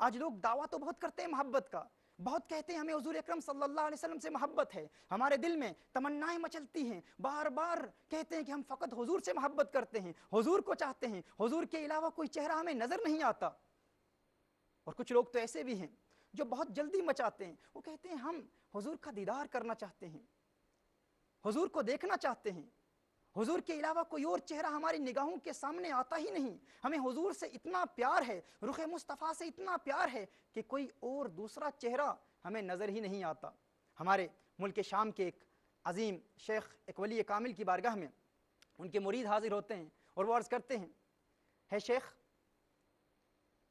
आज लोग दावा तो बहुत करते हैं मोहब्बत का बहुत कहते हैं हमें हजूर अक्रम सल्लाम से मोहब्बत है हमारे दिल में तमन्नाएं मचलती हैं बार बार कहते हैं कि हम फ़कत हजूर से मोहब्बत करते हैं हजूर को चाहते हैं हजूर के अलावा कोई चेहरा हमें नज़र नहीं आता और कुछ लोग तो ऐसे भी हैं जो बहुत जल्दी मचाते हैं वो कहते हैं हम हजूर का दीदार करना चाहते हैं हजूर को देखना चाहते हैं हुजूर के अलावा कोई और चेहरा हमारी निगाहों के सामने आता ही नहीं हमें हुजूर से इतना प्यार है रुख मुस्तफ़ा से इतना प्यार है कि कोई और दूसरा चेहरा हमें नज़र ही नहीं आता हमारे मुल्क शाम के एक अजीम शेख एक वली कामिल की बारगाह में उनके मुरीद हाजिर होते हैं और वो अर्ज़ करते हैं है शेख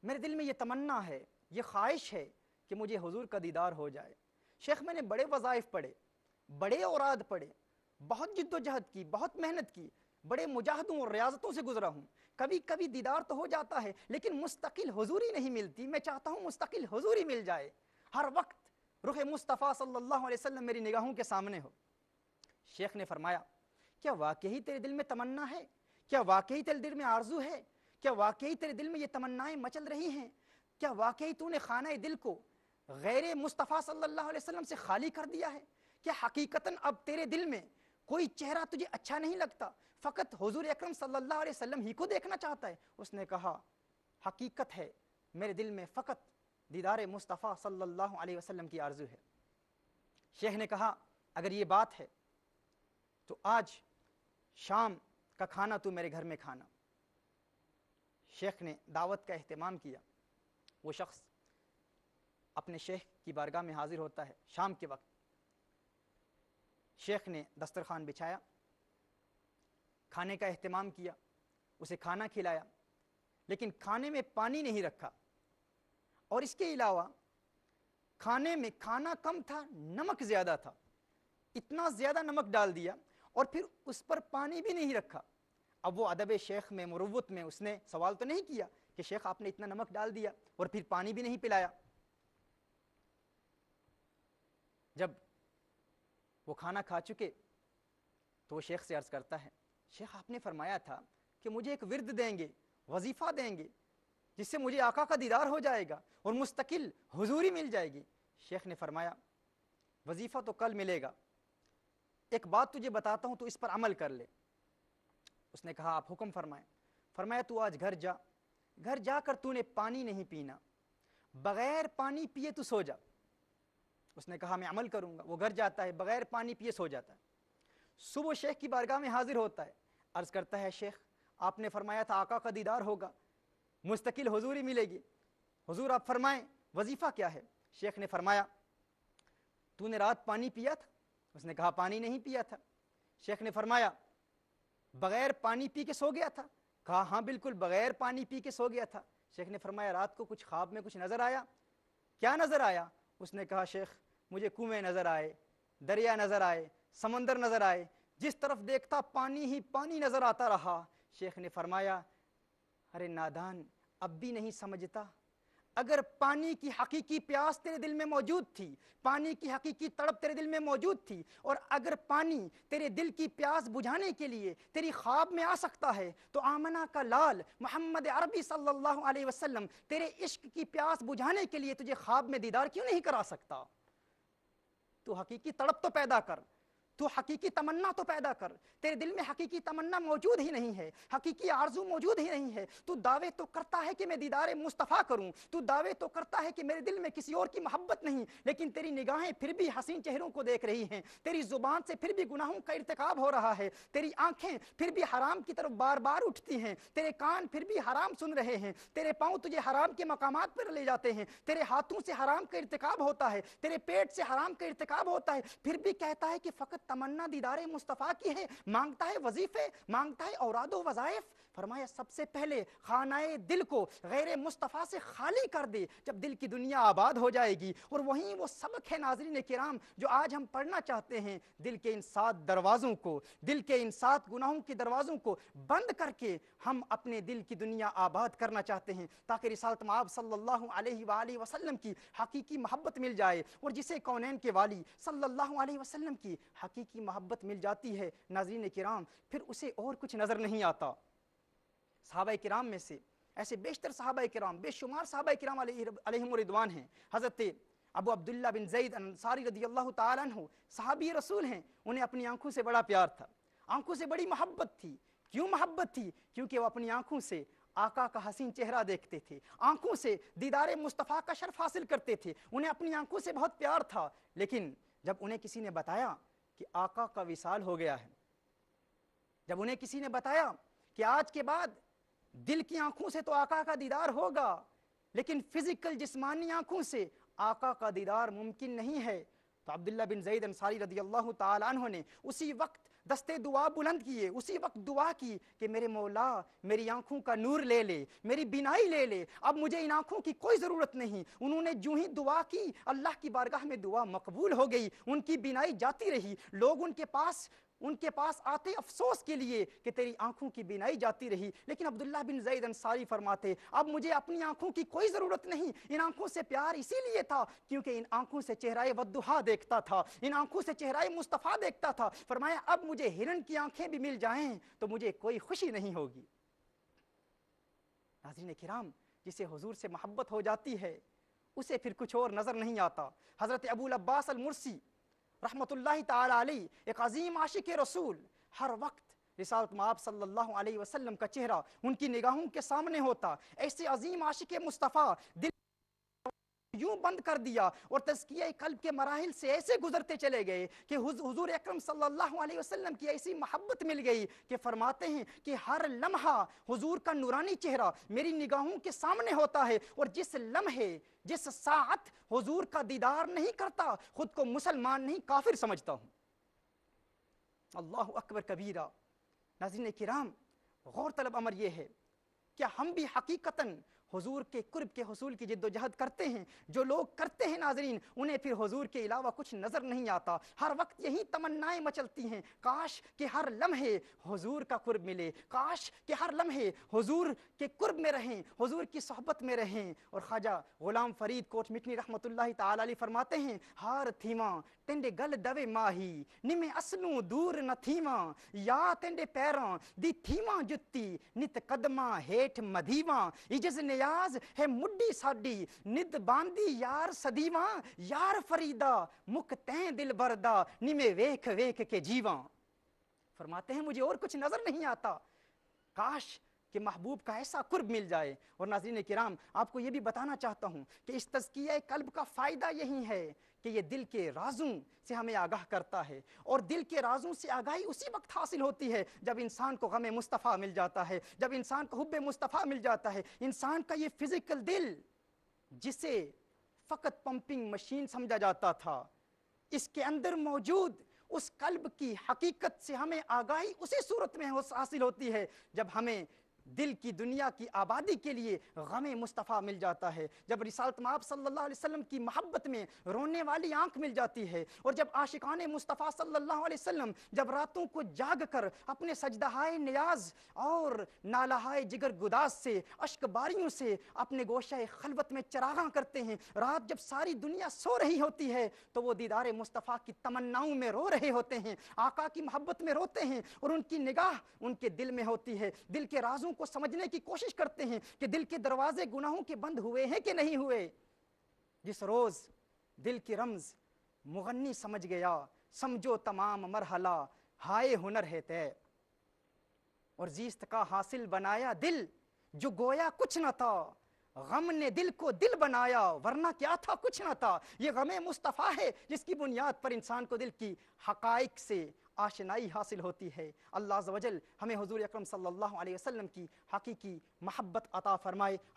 मेरे दिल में ये तमन्ना है ये ख्वाहिश है कि मुझे हुजूर का दीदार हो जाए शेख मैंने बड़े वज़ाइफ़ पढ़े बड़े औराद पढ़े बहुत जिद्दोजहद की बहुत मेहनत की बड़े मुजाहदों और रियाजतों से गुजरा हूँ कभी कभी दीदार तो हो जाता है लेकिन मुस्तकिल हजूरी नहीं मिलती मैं चाहता हूँ मुस्तकिल हजूरी मिल जाए हर वक्त रुख मुस्तफ़ा सल्लल्लाहु अलैहि वसल्लम मेरी निगाहों के सामने हो शेख ने फरमाया क्या वाकई तेरे दिल में तमन्ना है क्या वाकई तेरे दिल में आरजू है क्या वाकई तेरे दिल में ये तमन्नाएं मचल रही हैं क्या वाकई तूने खाना दिल को गैर मुस्तफ़ा सल्लल्लाहु अलैहि वसल्लम से खाली कर दिया है क्या हकीकतन अब तेरे दिल में कोई चेहरा तुझे अच्छा नहीं लगता फ़कत हजूर अक्रम सल्लल्लाहु अलैहि वसल्लम ही को देखना चाहता है उसने कहा हकीकत है मेरे दिल में फ़कत दीदार मुस्तफ़ा सल्लल्लाहु अलैहि वसल्लम की आरजू है शेख ने कहा अगर ये बात है तो आज शाम का खाना तू मेरे घर में खाना शेख ने दावत का अहतमाम किया वो शख्स अपने शेख की बारगाह में हाजिर होता है शाम के वक्त शेख ने दस्तरखान बिछाया खाने का अहतमाम किया उसे खाना खिलाया लेकिन खाने में पानी नहीं रखा और इसके अलावा खाने में खाना कम था नमक ज़्यादा था इतना ज़्यादा नमक डाल दिया और फिर उस पर पानी भी नहीं रखा अब वो अदब शेख में मुरवत में उसने सवाल तो नहीं किया कि शेख आपने इतना नमक डाल दिया और फिर पानी भी नहीं पिलाया जब वो खाना खा चुके तो वो शेख से अर्ज़ करता है शेख आपने फरमाया था कि मुझे एक विरद देंगे वजीफ़ा देंगे जिससे मुझे आका का दीदार हो जाएगा और मुस्तकिल हुजूरी मिल जाएगी शेख ने फरमाया वजीफ़ा तो कल मिलेगा एक बात तुझे बताता हूँ तो इस पर अमल कर ले उसने कहा आप हुक्म फरमाएं फरमाया तू आज घर जा घर जाकर तूने पानी नहीं पीना बग़ैर पानी पिए तू सो जा उसने कहा मैं अमल करूँगा वो घर जाता है बग़ैर पानी पिए सो जाता है सुबह शेख की बारगाह में हाजिर होता है अर्ज़ करता है शेख आपने फरमाया था आका का दीदार होगा मुस्तकिल हजूरी मिलेगी हजूर आप फरमाएं वजीफ़ा क्या है शेख ने फरमाया तूने रात पानी पिया था उसने कहा पानी नहीं पिया था शेख ने फरमाया बग़ैर पानी पी के सो गया था कहा हाँ बिल्कुल बग़ैर पानी पी के सो गया था शेख ने फरमाया रात को कुछ ख्वाब में कुछ नज़र आया क्या नज़र आया उसने कहा शेख मुझे कुएं नज़र आए दरिया नज़र आए समंदर नज़र आए जिस तरफ देखता पानी ही पानी नज़र आता रहा शेख ने फरमाया अरे नादान अब भी नहीं समझता अगर पानी की हकीकी प्यास तेरे दिल में मौजूद थी पानी की हकीकी तड़प तेरे दिल में मौजूद थी और अगर पानी तेरे दिल की प्यास बुझाने के लिए तेरी ख्वाब में आ सकता है तो आमना का लाल मोहम्मद अरबी सल्लल्लाहु अलैहि वसल्लम तेरे इश्क की प्यास बुझाने के लिए तुझे ख्वाब में दीदार क्यों नहीं करा सकता तो हकीकी तड़प तो पैदा कर तू हकीकी तमन्ना तो पैदा कर तेरे दिल में हकीकी तमन्ना मौजूद ही नहीं है हकीकी आरजू मौजूद ही नहीं है तू दावे तो करता है कि मैं दीदार मुस्तफ़ा करूँ तू दावे तो करता है कि मेरे दिल में किसी और की मोहब्बत नहीं लेकिन तेरी निगाहें फिर भी हसीन चेहरों को देख रही हैं तेरी ज़ुबान से फिर भी गुनाहों का इरतकब हो रहा है तेरी आँखें फिर भी हराम की तरफ बार बार उठती हैं तेरे कान फिर भी हराम सुन रहे हैं तेरे पाँव तुझे हराम के मकाम पर ले जाते हैं तेरे हाथों से हराम का इरतकब होता है तेरे पेट से हराम का इरतकब होता है फिर भी कहता है कि फ़कत तमन्ना दीदार मुस्तफ़ा की है मांगता है वजीफे मांगता है औराद वज़ाइफ फरमाया सबसे पहले खानाए दिल को गैर मुस्तफ़ा से खाली कर दे जब दिल की दुनिया आबाद हो जाएगी और वहीं वो सबक है नाजरीन कराम जो आज हम पढ़ना चाहते हैं दिल के इन सात दरवाज़ों को दिल के इन सात गुनाहों के दरवाज़ों को बंद करके हम अपने दिल की दुनिया आबाद करना चाहते हैं ताकि रिसालत माब सल्लल्लाहु अलैहि वसल्लम की हकीकी मोहब्बत मिल जाए और जिसे कौनैन के वाली सल्लल्लाहु अलैहि वसल्लम की हकी हकीकी मोहब्बत मिल जाती है नाजरीन कराम फिर उसे और कुछ नज़र नहीं आता सहाबा कराम में से ऐसे बेशतर साहबा कराम बेशुमार साहबा कराम अलहमरिदवान हैं हज़रत अबू अब्दुल्ला बिन जईद अंसारी रदी अल्लाह तु सहाबी रसूल हैं उन्हें अपनी आंखों से बड़ा प्यार था आंखों से बड़ी मोहब्बत थी क्यों मोहब्बत थी क्योंकि वो अपनी आंखों से आका का हसीन चेहरा देखते थे आंखों से दीदार मुस्तफ़ा का शर्फ हासिल करते थे उन्हें अपनी आंखों से बहुत प्यार था लेकिन जब उन्हें किसी ने बताया कि आका का विशाल हो गया है जब उन्हें किसी ने बताया कि आज के बाद दिल की आंखों से तो आका का दीदार होगा लेकिन फिजिकल जिस्मानी आंखों से आका का दीदार मुमकिन नहीं है तो अब्दुल्ला बिन जईद अंसारी रदी अल्लाह तहों ने उसी वक्त दस्ते दुआ बुलंद किए उसी वक्त दुआ की कि मेरे मौला मेरी आंखों का नूर ले ले मेरी बिनाई ले ले अब मुझे इन आंखों की कोई ज़रूरत नहीं उन्होंने जू ही दुआ की अल्लाह की बारगाह में दुआ मकबूल हो गई उनकी बिनाई जाती रही लोग उनके पास उनके पास आते अफसोस के लिए कि तेरी आंखों की बिनाई जाती रही लेकिन अब्दुल्ला बिन जैद अंसारी फरमाते अब मुझे अपनी आंखों की कोई ज़रूरत नहीं इन आंखों से प्यार इसीलिए था क्योंकि इन आंखों से चेहराए वदुहा देखता था इन आंखों से चेहराए मुस्तफ़ा देखता था फरमाया अब मुझे हिरन की आंखें भी मिल जाएँ तो मुझे कोई खुशी नहीं होगी नाजरीन कराम जिसे हजूर से मोहब्बत हो जाती है उसे फिर कुछ और नज़र नहीं आता हज़रत अबूल अब्बास अलमुरसी रहमत एक अजीम आशिक रसूल हर वक्त रिसालत माब सल्लल्लाहु अलैहि वसल्लम का चेहरा उनकी निगाहों के सामने होता ऐसे अजीम आशिक मुस्तफ़ा दिल यूं बंद कर दिया और तस्किया कल्ब के मराहल से ऐसे गुजरते चले गए कि हुजूर अकरम सल्लल्लाहु अलैहि वसल्लम की ऐसी मोहब्बत मिल गई कि फरमाते हैं कि हर लम्हा हुजूर का नूरानी चेहरा मेरी निगाहों के सामने होता है और जिस लम्हे जिस साथ हुजूर का दीदार नहीं करता खुद को मुसलमान नहीं काफिर समझता हूँ अल्लाह अकबर कबीरा नाजिन किराम गौर तलब अमर यह है क्या हम भी हकीकतन हुजूर के कुर्ब के हसूल की जद्दोजहद करते हैं जो लोग करते हैं नाजरीन उन्हें फिर हुजूर के अलावा कुछ नज़र नहीं आता हर वक्त यही तमन्नाएं मचलती हैं काश के हर लम्हे हुजूर का कुर्ब मिले काश के हर लम्हे हुजूर के कुर्ब में रहें हुजूर की सोहबत में रहें और ख्वाजा ग़ुलाम फरीद कोट मिठनी रहमत ताली फरमाते हैं हार थीमा तेंडे गल दवे माही निमे असलू दूर न थीमा या तेंडे पैरों दी थीमा जुत्ती नित कदमा हेठ मधीमा इजस ने फयाज है मुड्डी साडी निद बांदी यार सदीवा यार फरीदा मुख तै दिल बरदा निमे वेख वेख के जीवा फरमाते हैं मुझे और कुछ नजर नहीं आता काश कि महबूब का ऐसा कुर्ब मिल जाए और नाजरीन किराम आपको ये भी बताना चाहता हूँ कि इस तस्किया कल्ब का फ़ायदा यही है कि ये दिल के राजों से हमें आगाह करता है और दिल के राजों से आगाही उसी वक्त हासिल होती है जब इंसान को गम मुस्तफ़ा मिल जाता है जब इंसान को हब मुस्तफ़ा मिल जाता है इंसान का ये फिज़िकल दिल जिसे फ़कत पंपिंग मशीन समझा जाता था इसके अंदर मौजूद उस कल्ब की हकीकत से हमें आगाही उसी सूरत में हासिल होती है जब हमें दिल की दुनिया की आबादी के लिए गम मुस्तफ़ा मिल जाता है जब रिसालत माप सल्लल्लाहु अलैहि वसल्लम की मोहब्बत में रोने वाली आंख मिल जाती है और जब आशिकान मुस्तफ़ा सल्लल्लाहु अलैहि वसल्लम जब रातों को जाग कर अपने सजदहाय न्याज और नालाहाय जिगर गुदास से अश्क बारियों से अपने गोशा खलबत में चरागा करते हैं रात जब सारी दुनिया सो रही होती है तो वो दीदार मुस्तफ़ा की तमन्नाओं में रो रहे होते हैं आका की मोहब्बत में रोते हैं और उनकी निगाह उनके दिल में होती है दिल के राजों उनको समझने की कोशिश करते हैं कि दिल के दरवाजे गुनाहों के बंद हुए हैं कि नहीं हुए जिस रोज दिल की रमज मुगनी समझ गया समझो तमाम मरहला हाय हुनर है तय और जीस्त का हासिल बनाया दिल जो गोया कुछ न था गम ने दिल को दिल बनाया वरना क्या था कुछ ना था ये गमे मुस्तफ़ा है जिसकी बुनियाद पर इंसान को दिल की हकाइक से आशनाई हासिल होती है अल्लाह वजल हमें हजूर अक्रम सल्ला वसलम की हकीकी महब्बत अता फ़रमाए